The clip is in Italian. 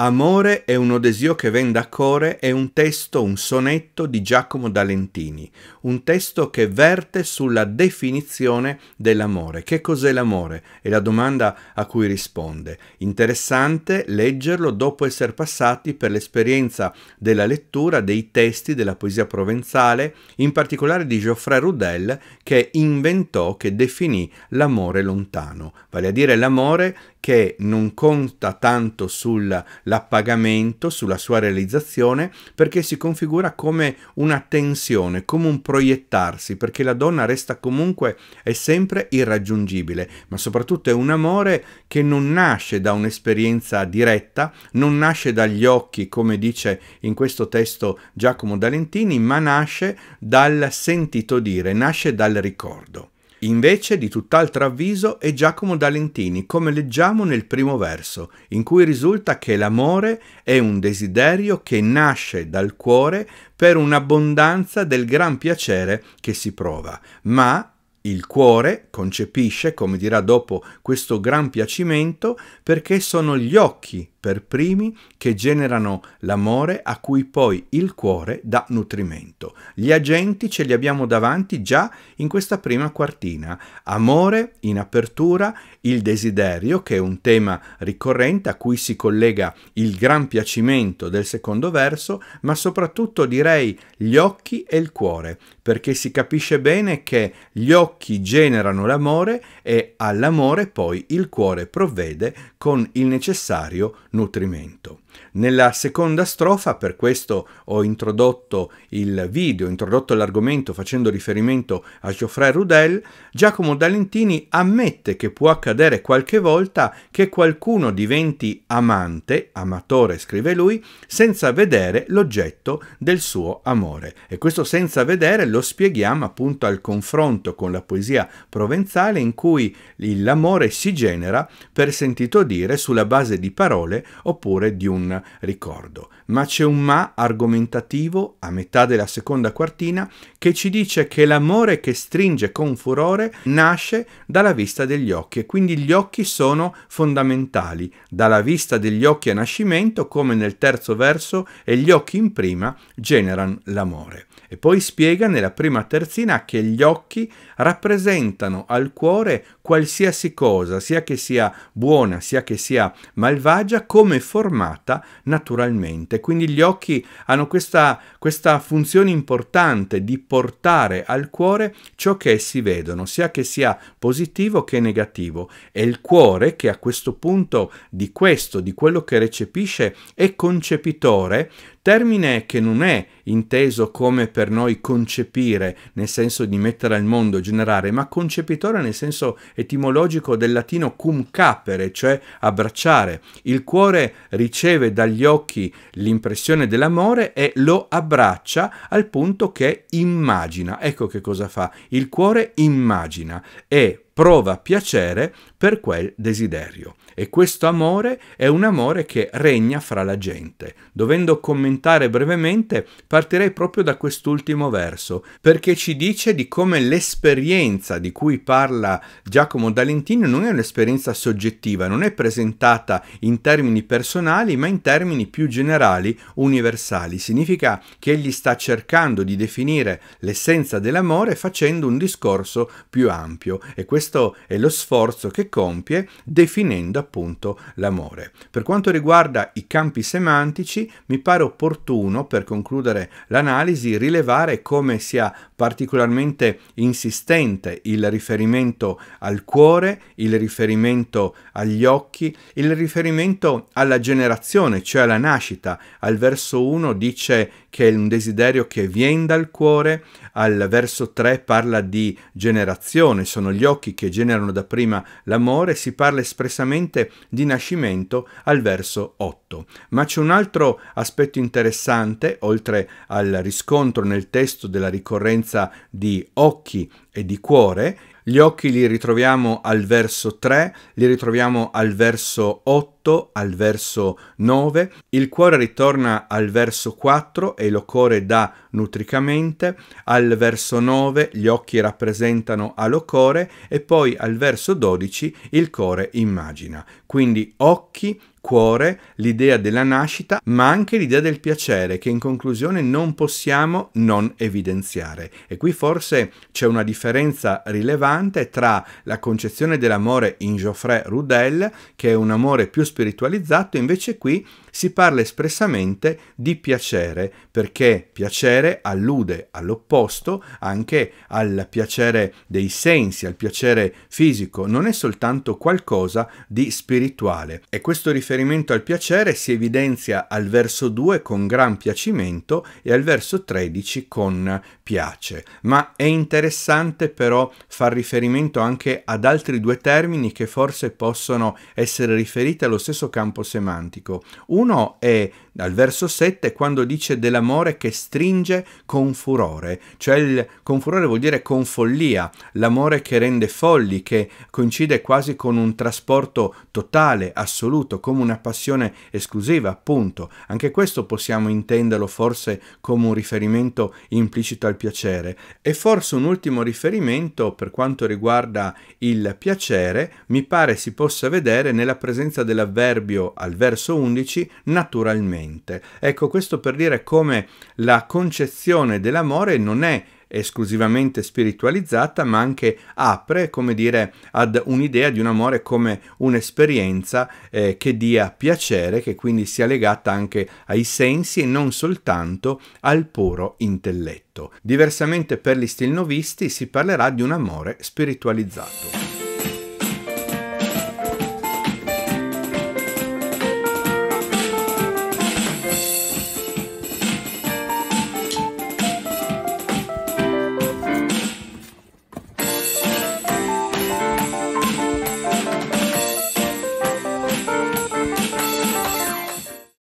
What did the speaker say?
Amore è un odesio che vende a core è un testo, un sonetto di Giacomo D'Alentini, un testo che verte sulla definizione dell'amore. Che cos'è l'amore? È la domanda a cui risponde. Interessante leggerlo dopo essere passati per l'esperienza della lettura dei testi della poesia provenzale, in particolare di Geoffrey Rudel, che inventò, che definì l'amore lontano, vale a dire l'amore che non conta tanto sulla l'appagamento sulla sua realizzazione perché si configura come una tensione, come un proiettarsi, perché la donna resta comunque e sempre irraggiungibile, ma soprattutto è un amore che non nasce da un'esperienza diretta, non nasce dagli occhi, come dice in questo testo Giacomo D'Alentini, ma nasce dal sentito dire, nasce dal ricordo. Invece di tutt'altro avviso è Giacomo D'Alentini, come leggiamo nel primo verso, in cui risulta che l'amore è un desiderio che nasce dal cuore per un'abbondanza del gran piacere che si prova, ma il cuore concepisce, come dirà dopo, questo gran piacimento perché sono gli occhi per primi che generano l'amore a cui poi il cuore dà nutrimento. Gli agenti ce li abbiamo davanti già in questa prima quartina. Amore in apertura, il desiderio, che è un tema ricorrente a cui si collega il gran piacimento del secondo verso, ma soprattutto direi gli occhi e il cuore, perché si capisce bene che gli occhi occhi generano l'amore e all'amore poi il cuore provvede con il necessario nutrimento. Nella seconda strofa, per questo ho introdotto il video, ho introdotto l'argomento facendo riferimento a Geoffrey Rudel, Giacomo D'Alentini ammette che può accadere qualche volta che qualcuno diventi amante, amatore scrive lui, senza vedere l'oggetto del suo amore. E questo senza vedere lo spieghiamo appunto al confronto con la quella poesia provenzale in cui l'amore si genera per sentito dire sulla base di parole oppure di un ricordo. Ma c'è un ma argomentativo a metà della seconda quartina che ci dice che l'amore che stringe con furore nasce dalla vista degli occhi e quindi gli occhi sono fondamentali. Dalla vista degli occhi a nascimento, come nel terzo verso, e gli occhi in prima generano l'amore. E poi spiega nella prima terzina che gli occhi rappresentano al cuore qualsiasi cosa, sia che sia buona, sia che sia malvagia, come formata naturalmente. Quindi gli occhi hanno questa, questa funzione importante di portare al cuore ciò che essi vedono, sia che sia positivo che negativo. È il cuore che a questo punto di questo, di quello che recepisce, è concepitore termine che non è inteso come per noi concepire, nel senso di mettere al mondo, generare, ma concepitore nel senso etimologico del latino cum capere, cioè abbracciare. Il cuore riceve dagli occhi l'impressione dell'amore e lo abbraccia al punto che immagina. Ecco che cosa fa. Il cuore immagina e prova piacere per quel desiderio. E questo amore è un amore che regna fra la gente. Dovendo commentare brevemente, partirei proprio da quest'ultimo verso, perché ci dice di come l'esperienza di cui parla Giacomo D'Alentino non è un'esperienza soggettiva, non è presentata in termini personali, ma in termini più generali, universali. Significa che egli sta cercando di definire l'essenza dell'amore facendo un discorso più ampio e questo è lo sforzo che compie definendo appunto l'amore. Per quanto riguarda i campi semantici, mi pare opportuno per concludere l'analisi rilevare come sia particolarmente insistente il riferimento al cuore, il riferimento agli occhi, il riferimento alla generazione, cioè alla nascita. Al verso 1 dice che è un desiderio che viene dal cuore, al verso 3 parla di generazione, sono gli occhi che generano dapprima l'amore, si parla espressamente di nascimento al verso 8. Ma c'è un altro aspetto interessante, oltre al riscontro nel testo della ricorrenza di occhi e di cuore, gli occhi li ritroviamo al verso 3, li ritroviamo al verso 8, al verso 9, il cuore ritorna al verso 4 e lo core dà nutricamente, al verso 9 gli occhi rappresentano alocore e poi al verso 12 il cuore immagina. Quindi occhi, cuore l'idea della nascita, ma anche l'idea del piacere che in conclusione non possiamo non evidenziare. E qui forse c'è una differenza rilevante tra la concezione dell'amore in Geoffrey Rudel, che è un amore più spiritualizzato, invece qui si parla espressamente di piacere, perché piacere allude all'opposto anche al piacere dei sensi, al piacere fisico, non è soltanto qualcosa di spirituale. E questo riferimento riferimento al piacere si evidenzia al verso 2 con gran piacimento e al verso 13 con piace, ma è interessante però far riferimento anche ad altri due termini che forse possono essere riferiti allo stesso campo semantico. Uno è al verso 7 quando dice dell'amore che stringe con furore, cioè il, con furore vuol dire con follia, l'amore che rende folli, che coincide quasi con un trasporto totale, assoluto, come una passione esclusiva, appunto. Anche questo possiamo intenderlo forse come un riferimento implicito al piacere. E forse un ultimo riferimento per quanto riguarda il piacere, mi pare si possa vedere nella presenza dell'avverbio al verso 11 naturalmente. Ecco, questo per dire come la concezione dell'amore non è esclusivamente spiritualizzata, ma anche apre, come dire, ad un'idea di un amore come un'esperienza eh, che dia piacere, che quindi sia legata anche ai sensi e non soltanto al puro intelletto. Diversamente per gli stilnovisti si parlerà di un amore spiritualizzato.